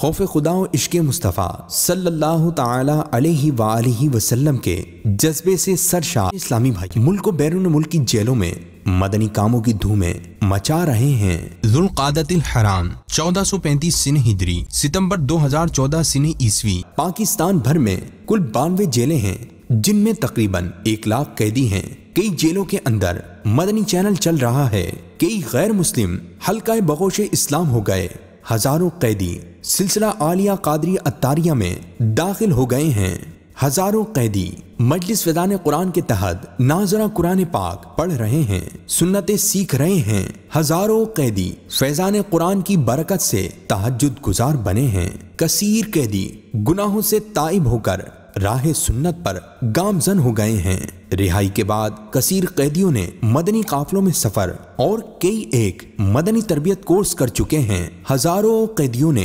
खौफ खुदा इश्क मुस्तफ़ा सल्लल्लाहु ताला अलैहि सल्ला वसल्लम के जज्बे से सरशाह इस्लामी भाई मुल्क बैरून मुल्क की जेलों में मदनी कामों की धूमें मचा रहे हैं जुल्कादतिल हराम 1435 सिन हिजरी हजार चौदह सिन ईस्वी पाकिस्तान भर में कुल बानवे जेलें हैं जिनमें तकरीबन एक लाख कैदी हैं कई जेलों के अंदर मदनी चैनल चल रहा है कई गैर मुस्लिम हल्का बगोश इस्लाम हो गए हजारों कैदी सिलसिला आलिया कादरी अतारिया में दाखिल हो गए हैं हजारों कैदी मजलिस वदान कुरान के तहत नाजरा कुरान पाक पढ़ रहे हैं सुन्नते सीख रहे हैं हजारों कैदी फैजान कुरान की बरकत से तहजद गुजार बने हैं कसीर कैदी गुनाहों से ताइब होकर राह सुन्नत पर गामजन हो गए हैं रिहाई के बाद कसीर कैदियों ने मदनी काफलों में सफर और कई एक मदनी तरबियत कोर्स कर चुके हैं हजारों कैदियों ने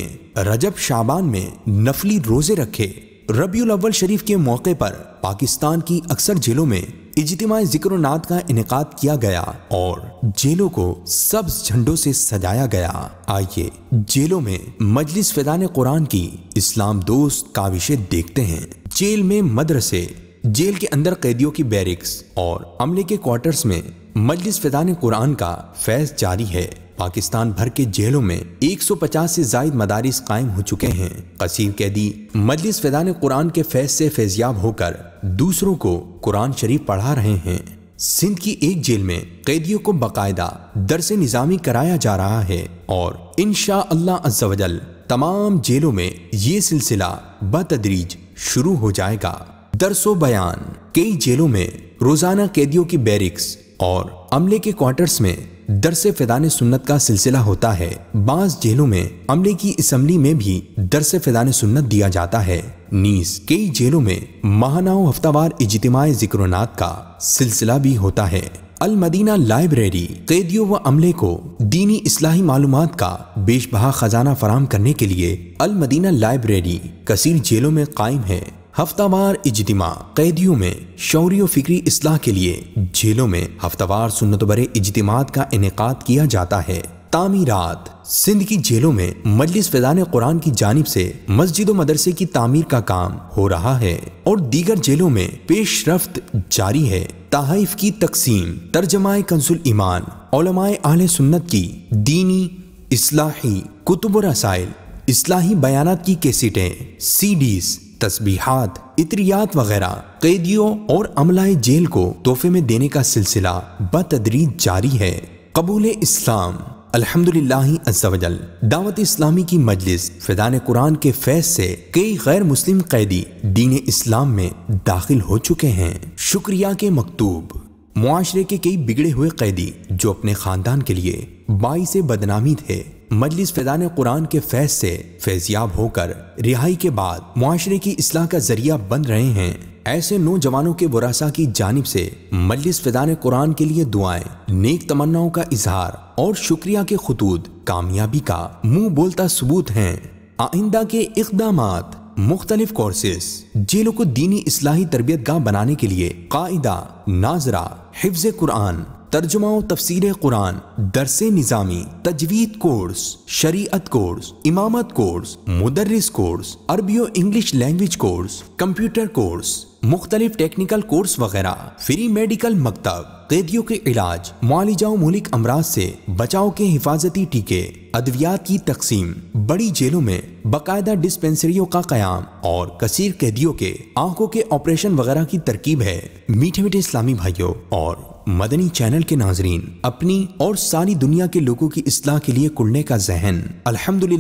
रजब शाबान में नफली रोजे रखे रबी अव्वल शरीफ के मौके पर पाकिस्तान की अक्सर जेलों में इजतमा नाद का इनका किया गया और जेलों को सब्ज झंडों से सजाया गया आइए जेलों में मजलिस फैदान कुरान की इस्लाम दोस्त काविशें देखते हैं जेल में मदरसे जेल के अंदर कैदियों की बैरिक्स और अमले के क्वार्टर्स में मजलिस फिदान कुरान का फैज जारी है पाकिस्तान भर के जेलों में 150 से जायद मदारिस कायम हो चुके हैं कसीम कैदी मजलिस फैदान कुरान के फैज से फैजियाब होकर दूसरों को कुरान शरीफ पढ़ा रहे हैं सिंध की एक जेल में कैदियों को बाकायदा दरस निज़ामी कराया जा रहा है और इन शाह तमाम जेलों में ये सिलसिला बतदरीज शुरू हो जाएगा दरसो बयान कई जेलों में रोजाना कैदियों की बैरिक्स और अमले के क्वार्टर्स में दरसे फैदान सुन्नत का सिलसिला होता है बाज जेलों में अमले की असम्बली में भी दरस फैदान सुन्नत दिया जाता है नीस कई जेलों में महानाओ हफ्तावार इजतमाय जिक्रनाथ का सिलसिला भी होता है अल मदीना लाइब्रेरी कैदियों व अमले को दीनी इस्लाही मालूम का बेश बहा खजाना फराम करने के लिए अल मदीना लाइब्रेरी कसीर जेलों में कायम है हफ्तावार इजतमा कैदियों में शौरी और फिक्री असलाह के लिए जेलों में हफ्तावार सुन्नत बरे इजतमात का इनका किया जाता है तामीरात सिंध की जेलों में मजलिस फैजान कुरान की जानब से मस्जिद मदरसे की तामीर का काम हो रहा है और दीगर जेलों में पेशरफ जारी है तहाइफ की तकसीम तर्जमाए कंसुल ईमान आल सुन्नत की दीनी इसलाही कुतुब रसाइल इसलाही बयानात की कैसेटें डीज तस्बीहात इतरियात वगैरह कैदियों और अमलाए जेल को तोहफे में देने का सिलसिला बतदरीज जारी है कबूल इस्लाम अल्हम्दुलिल्लाह दावत इस्लामी की मजलिस फैदान कुरान के फैज से कई गैर मुस्लिम कैदी दीन इस्लाम में दाखिल हो चुके हैं शुक्रिया के मकतूब मुआरे के कई बिगड़े हुए कैदी जो अपने खानदान के लिए बाई से बदनामी थे मजलिस फैदान कुरान के फैज से फैजियाब होकर रिहाई के बाद मुआरे की असलाह का जरिया बन रहे हैं ऐसे नौजवानों के वरासा की जानब से मजलिस फैदान कुरान के लिए दुआएं नेक तमन्नाओं का इजहार और शुक्रिया के खतूत कामयाबी का मुंह बोलता सबूत हैं आइंदा के इकदाम मुख्तलिफ कोर्सेस जेलों को दीनी इसलाही तरबियत गाह बनाने के लिए कायदा नाजरा हिफ्ज कुरान तर्जुमा तफसर कुरान दरस निज़ामी तजवीद कोर्स शरीयत कोर्स इमामत कोर्स मुदरस कोर्स अरबी और English language course computer course मुख्तलिफ टेक्निकल कोर्स वगैरह फ्री मेडिकल मकतब कैदियों के इलाज मालिजाओ मोलिक अमराज से बचाव के हिफाजती टीके अद्वियात की तकसीम बड़ी जेलों में बाकायदा डिस्पेंसरियों का क्याम और कसीर कैदियों के आंखों के ऑपरेशन वगैरह की तरकीब है मीठे मीठे इस्लामी भाइयों और मदनी चैनल के नाजरीन अपनी और सारी दुनिया के लोगों की असलाह के लिए कुलने का जहन अलहमदल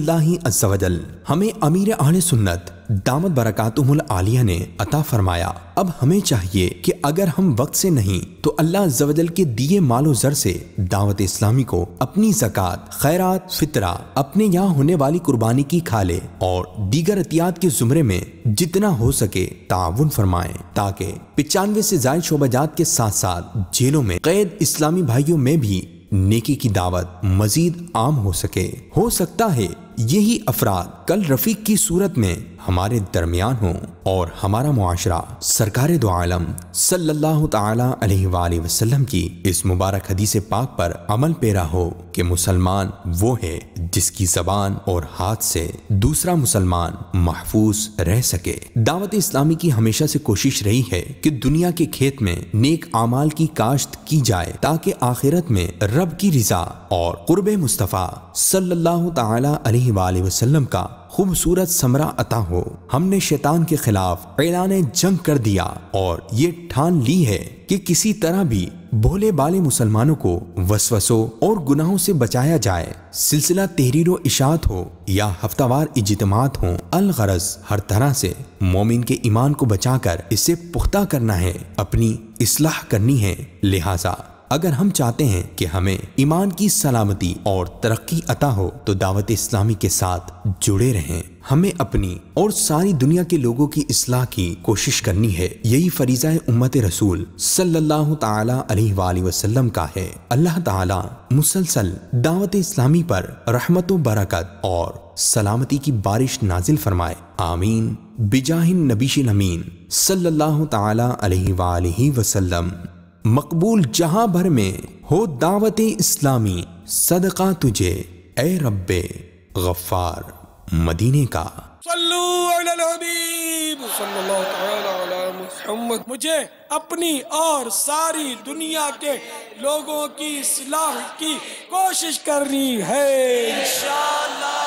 अज्जावजल हमें अमीर आने सुन्नत दामद बरकतुल आलिया ने अता फरमाया अब हमें चाहिए कि अगर हम वक्त से नहीं तो अल्लाह जवजल के दिए मालो जर से दावत इस्लामी को अपनी जक़ात खैरात फितरा अपने यहाँ होने वाली कुर्बानी की खा ले और दीगर अतियात के जुमरे में जितना हो सके ताउन फरमाए ताकि पिचानवे से जायद शोबाजात के साथ साथ जेलों में कैद इस्लामी भाइयों में भी नेकी की दावत मजीद आम हो सके हो सकता है यही अफराद कल रफीक की सूरत में हमारे दरमियान हो और हमारा मुआशरा सरकार दो आलम सल्लल्लाहु अलैहि वसल्लम की इस मुबारक हदीस पाक पर अमल पेरा हो कि मुसलमान वो है जिसकी जबान और हाथ से दूसरा मुसलमान महफूज रह सके दावत इस्लामी की हमेशा से कोशिश रही है कि दुनिया के खेत में नेक आमाल की काश्त की जाए ताकि आखिरत में रब की रजा और कुर्ब मुस्तफ़ा सल्लल्लाहु अलैहि वसल्लम का खूबसूरत समरा अता हो हमने शैतान के खिलाफ ऐलान जंग कर दिया और ये ठान ली है कि किसी तरह भी भोले बाले मुसलमानों को वसवसों और गुनाहों से बचाया जाए सिलसिला तहरीर इशात हो या हफ्तावार इजतमात हो अलगरज हर तरह से मोमिन के ईमान को बचाकर इसे पुख्ता करना है अपनी इसलाह करनी है लिहाजा अगर हम चाहते हैं कि हमें ईमान की सलामती और तरक्की अता हो तो दावत इस्लामी के साथ जुड़े रहें हमें अपनी और सारी दुनिया के लोगों की इसलाह की कोशिश करनी है यही फरीजा उम्मत रसूल सल्लल्लाहु ताला अलैहि वसल्लम का है अल्लाह ताला मुसलसल दावत इस्लामी पर रहमत बरकत और सलामती की बारिश नाजिल फरमाए आमीन बिजाहिन नबीश अमीन सल्लल्लाहु ताला अलैहि वसल्लम मकबूल जहां भर में हो दावत इस्लामी सदका तुझे ए रब्बे गफ्फार मदीने का मुझे अपनी और सारी दुनिया के लोगों की सलाह की कोशिश करनी है इंशाल्लाह